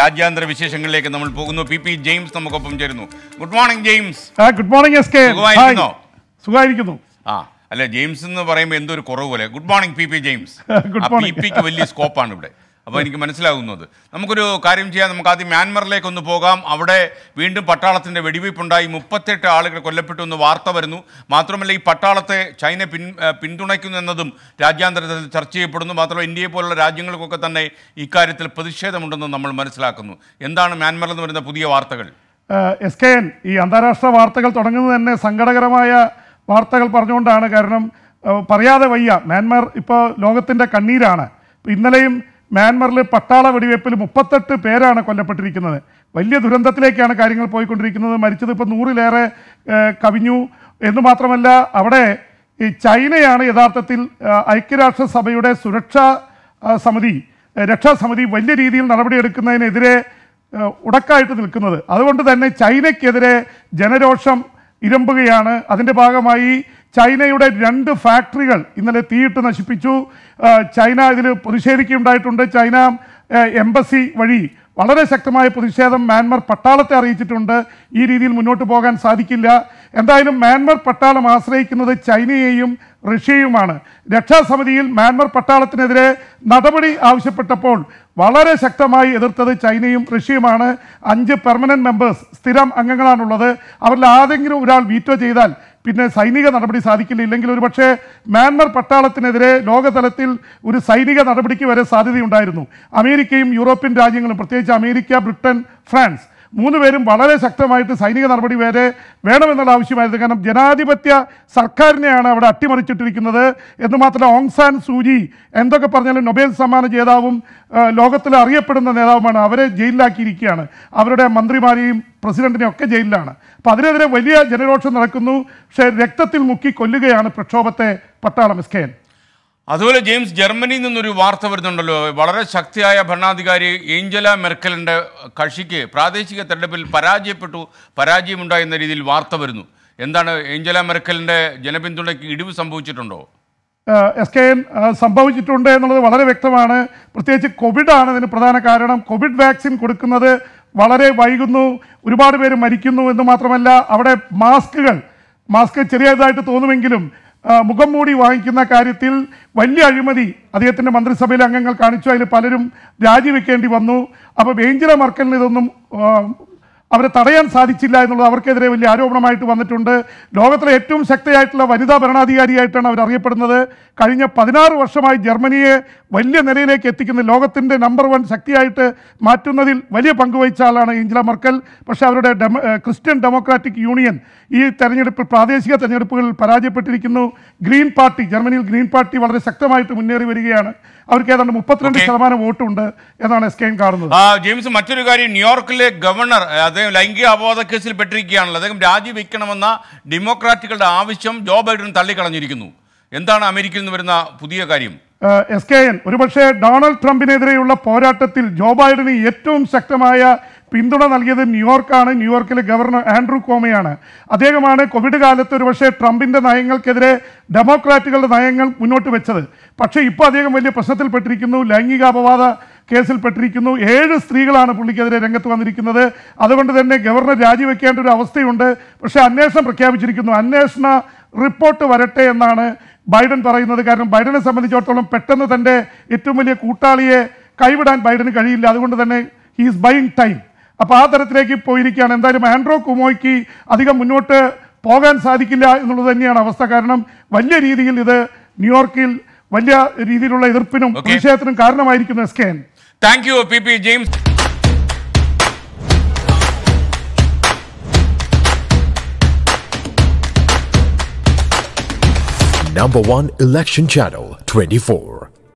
രാജ്യാന്തര വിശേഷങ്ങളിലേക്ക് നമ്മൾ പോകുന്നു പി പി ജെയിംസ് നമുക്കൊപ്പം ചേരുന്നു good morning James good morning S K സുഖമായിരിക്കുന്നു സുഖമായിരിക്കുന്നു ആ അല്ല ജെയിംസ് എന്ന് പറയുമ്പോൾ എന്തോ ഒരു കുറവ് പോലെ good morning P P James P പിക്ക് വലിയ സ്കോപ്പാണ് ഇവിടെ അപ്പോൾ എനിക്ക് മനസ്സിലാകുന്നത് നമുക്കൊരു കാര്യം ചെയ്യാം നമുക്ക് ആദ്യം മ്യാൻമറിലേക്കൊന്ന് ഒന്ന് പോകാം അവിടെ വീണ്ടും പട്ടാളത്തിൻ്റെ വെടിവയ്പ്പുണ്ടായി മുപ്പത്തെട്ട് ആളുകൾ കൊല്ലപ്പെട്ടു എന്ന് വാർത്ത വരുന്നു മാത്രമല്ല ഈ പട്ടാളത്തെ ചൈന പിൻ പിന്തുണയ്ക്കുന്നു എന്നതും രാജ്യാന്തരത്തിൽ ചർച്ച ചെയ്യപ്പെടുന്നു മാത്രമല്ല ഇന്ത്യയെ പോലുള്ള രാജ്യങ്ങൾക്കൊക്കെ തന്നെ ഇക്കാര്യത്തിൽ പ്രതിഷേധമുണ്ടെന്ന് നമ്മൾ മനസ്സിലാക്കുന്നു എന്താണ് മ്യാൻമറിൽ നിന്ന് വരുന്ന പുതിയ വാർത്തകൾ എസ് കെ എൻ ഈ അന്താരാഷ്ട്ര വാർത്തകൾ തുടങ്ങുന്നത് തന്നെ സങ്കടകരമായ വാർത്തകൾ പറഞ്ഞുകൊണ്ടാണ് കാരണം പറയാതെ വയ്യ മ്യാൻമാർ ഇപ്പോൾ ലോകത്തിൻ്റെ കണ്ണീരാണ് ഇന്നലെയും മ്യാൻമറിൽ പട്ടാള വെടിവയ്പ്പിൽ മുപ്പത്തെട്ട് പേരാണ് കൊല്ലപ്പെട്ടിരിക്കുന്നത് വലിയ ദുരന്തത്തിലേക്കാണ് കാര്യങ്ങൾ പോയിക്കൊണ്ടിരിക്കുന്നത് മരിച്ചത് ഇപ്പോൾ നൂറിലേറെ കവിഞ്ഞു എന്ന് മാത്രമല്ല അവിടെ ഈ ചൈനയാണ് യഥാർത്ഥത്തിൽ ഐക്യരാഷ്ട്രസഭയുടെ സുരക്ഷാ സമിതി രക്ഷാസമിതി വലിയ രീതിയിൽ നടപടിയെടുക്കുന്നതിനെതിരെ ഉടക്കായിട്ട് നിൽക്കുന്നത് അതുകൊണ്ട് തന്നെ ചൈനയ്ക്കെതിരെ ജനരോഷം ഇരമ്പുകയാണ് അതിൻ്റെ ഭാഗമായി ചൈനയുടെ രണ്ട് ഫാക്ടറികൾ ഇന്നലെ തീയിട്ട് നശിപ്പിച്ചു ചൈന ഇതിൽ പ്രതിഷേധിക്കുകയുണ്ടായിട്ടുണ്ട് ചൈന എംബസി വഴി വളരെ ശക്തമായ പ്രതിഷേധം മ്യാൻമർ പട്ടാളത്തെ അറിയിച്ചിട്ടുണ്ട് ഈ രീതിയിൽ മുന്നോട്ട് പോകാൻ സാധിക്കില്ല എന്തായാലും മ്യാൻമർ പട്ടാളം ആശ്രയിക്കുന്നത് ചൈനയെയും റഷ്യയുമാണ് രക്ഷാസമിതിയിൽ മ്യാൻമർ പട്ടാളത്തിനെതിരെ നടപടി ആവശ്യപ്പെട്ടപ്പോൾ വളരെ ശക്തമായി എതിർത്തത് ചൈനയും റഷ്യയുമാണ് അഞ്ച് പെർമനൻറ്റ് മെമ്പേഴ്സ് സ്ഥിരം അംഗങ്ങളാണുള്ളത് അവരിൽ ആരെങ്കിലും ഒരാൾ വീറ്റോ ചെയ്താൽ പിന്നെ സൈനിക നടപടി സാധിക്കില്ല ഇല്ലെങ്കിൽ ഒരുപക്ഷെ മ്യാൻമർ പട്ടാളത്തിനെതിരെ ലോകതലത്തിൽ ഒരു സൈനിക നടപടിക്ക് വരെ സാധ്യതയുണ്ടായിരുന്നു അമേരിക്കയും യൂറോപ്യൻ രാജ്യങ്ങളും പ്രത്യേകിച്ച് അമേരിക്ക ബ്രിട്ടൻ ഫ്രാൻസ് മൂന്ന് പേരും വളരെ ശക്തമായിട്ട് സൈനിക നടപടി വരെ വേണമെന്നുള്ള ആവശ്യമായിരുന്നു കാരണം ജനാധിപത്യ സർക്കാരിനെയാണ് അവിടെ അട്ടിമറിച്ചിട്ടിരിക്കുന്നത് എന്ന് മാത്രമല്ല ഓങ്സാൻ സൂചി എന്തൊക്കെ പറഞ്ഞാലും നൊബേൽ സമ്മാന ജേതാവും ലോകത്തിൽ അറിയപ്പെടുന്ന നേതാവുമാണ് അവരെ ജയിലിലാക്കിയിരിക്കുകയാണ് അവരുടെ മന്ത്രിമാരെയും പ്രസിഡന്റിനെയും ഒക്കെ ജയിലിലാണ് അപ്പം അതിനെതിരെ വലിയ ജനരോഷം നടക്കുന്നു പക്ഷേ രക്തത്തിൽ മുക്കി കൊല്ലുകയാണ് പ്രക്ഷോഭത്തെ പട്ടാളം എസ് അതുപോലെ ജെയിംസ് ജർമ്മനിയിൽ നിന്നൊരു വാർത്ത വരുന്നുണ്ടല്ലോ വളരെ ശക്തിയായ ഭരണാധികാരി ഏഞ്ചല മെർക്കലിൻ്റെ കക്ഷിക്ക് പ്രാദേശിക തെരഞ്ഞെടുപ്പിൽ പരാജയപ്പെട്ടു എന്ന രീതിയിൽ വാർത്ത വരുന്നു എന്താണ് ഏഞ്ചല മെർക്കലിൻ്റെ ജനപിന്തുണയ്ക്ക് ഇടിവ് സംഭവിച്ചിട്ടുണ്ടോ എസ് കെ എം സംഭവിച്ചിട്ടുണ്ട് എന്നുള്ളത് വളരെ വ്യക്തമാണ് പ്രത്യേകിച്ച് കോവിഡാണ് ഇതിന് പ്രധാന കാരണം കോവിഡ് വാക്സിൻ കൊടുക്കുന്നത് വളരെ വൈകുന്നു ഒരുപാട് പേര് മരിക്കുന്നു എന്ന് മാത്രമല്ല അവിടെ മാസ്കുകൾ മാസ്ക് ചെറിയതായിട്ട് തോന്നുമെങ്കിലും മുഖം മൂടി വാങ്ങിക്കുന്ന കാര്യത്തിൽ വലിയ അഴിമതി അദ്ദേഹത്തിൻ്റെ മന്ത്രിസഭയിലെ അംഗങ്ങൾ കാണിച്ചു അതിൽ പലരും രാജിവെക്കേണ്ടി വന്നു അപ്പോൾ ബേഞ്ചില മർക്കലിന് ഇതൊന്നും അവരെ തടയാൻ സാധിച്ചില്ല എന്നുള്ളത് അവർക്കെതിരെ വലിയ ആരോപണമായിട്ട് വന്നിട്ടുണ്ട് ലോകത്തിലെ ഏറ്റവും ശക്തിയായിട്ടുള്ള വനിതാ ഭരണാധികാരിയായിട്ടാണ് അവർ അറിയപ്പെടുന്നത് കഴിഞ്ഞ പതിനാറ് വർഷമായി ജർമ്മനിയെ വലിയ നിലയിലേക്ക് എത്തിക്കുന്ന ലോകത്തിൻ്റെ നമ്പർ വൺ ശക്തിയായിട്ട് മാറ്റുന്നതിൽ വലിയ പങ്കുവഹിച്ച ആളാണ് ഏഞ്ചല മർക്കൽ പക്ഷേ അവരുടെ ക്രിസ്ത്യൻ ഡെമോക്രാറ്റിക് യൂണിയൻ ഈ തെരഞ്ഞെടുപ്പ് പ്രാദേശിക തെരഞ്ഞെടുപ്പുകളിൽ പരാജയപ്പെട്ടിരിക്കുന്നു ഗ്രീൻ പാർട്ടി ജർമ്മനിയിൽ ഗ്രീൻ പാർട്ടി വളരെ ശക്തമായിട്ട് മുന്നേറി വരികയാണ് അവർക്ക് ഏതാണ്ട് മുപ്പത്തിരണ്ട് ശതമാനം വോട്ടുണ്ട് എന്നാണ് എസ് കെ കാണുന്നത് ജെയിംസ് മറ്റൊരു കാര്യം ന്യൂയോർക്കിലെ ഗവർണർ അത് അദ്ദേഹം ലൈംഗിക അപവാദ കേസിൽ പെട്ടിരിക്കുകയാണല്ലോ അദ്ദേഹം രാജിവെക്കണമെന്ന ഡെമോക്രാറ്റുകളുടെ ആവശ്യം ജോ ബൈഡൻ തള്ളിക്കളഞ്ഞിരിക്കുന്നു എന്താണ് അമേരിക്കയിൽ നിന്ന് വരുന്ന പുതിയ കാര്യം എസ് കെ എൻ ഒരുപക്ഷെ ഡൊണാൾഡ് ട്രംപിനെതിരെയുള്ള പോരാട്ടത്തിൽ ജോ ബൈഡന് ഏറ്റവും ശക്തമായ പിന്തുണ നൽകിയത് ന്യൂയോർക്കാണ് ന്യൂയോർക്കിലെ ഗവർണർ ആൻഡ്രൂ കോമയാണ് അദ്ദേഹമാണ് കോവിഡ് കാലത്ത് ഒരുപക്ഷെ ട്രംപിൻ്റെ നയങ്ങൾക്കെതിരെ ഡെമോക്രാറ്റുകളുടെ നയങ്ങൾ മുന്നോട്ട് വെച്ചത് പക്ഷേ ഇപ്പോൾ അദ്ദേഹം വലിയ പ്രശ്നത്തിൽപ്പെട്ടിരിക്കുന്നു ലൈംഗിക അപവാദ കേസിൽപ്പെട്ടിരിക്കുന്നു ഏഴ് സ്ത്രീകളാണ് പുള്ളിക്കെതിരെ രംഗത്ത് വന്നിരിക്കുന്നത് അതുകൊണ്ട് തന്നെ ഗവർണർ രാജിവെക്കേണ്ട ഒരു അവസ്ഥയുണ്ട് പക്ഷേ അന്വേഷണം പ്രഖ്യാപിച്ചിരിക്കുന്നു അന്വേഷണ റിപ്പോർട്ട് വരട്ടെ എന്നാണ് ബൈഡൻ പറയുന്നത് കാരണം ബൈഡനെ സംബന്ധിച്ചിടത്തോളം പെട്ടെന്ന് തൻ്റെ ഏറ്റവും വലിയ കൂട്ടാളിയെ കൈവിടാൻ ബൈഡന് കഴിയില്ല അതുകൊണ്ട് തന്നെ ഹീസ് ബൈങ് ടൈം അപ്പോൾ ആ തരത്തിലേക്ക് പോയിരിക്കുകയാണ് എന്തായാലും ആൻഡ്രോ കുമോയ്ക്ക് അധികം മുന്നോട്ട് പോകാൻ സാധിക്കില്ല എന്നുള്ളത് തന്നെയാണ് അവസ്ഥ കാരണം വലിയ രീതിയിൽ ഇത് ന്യൂയോർക്കിൽ വലിയ രീതിയിലുള്ള എതിർപ്പിനും പ്രതിഷേധത്തിനും കാരണമായിരിക്കുന്നു S K Thank you, PP James. Number 1 Election Channel 24.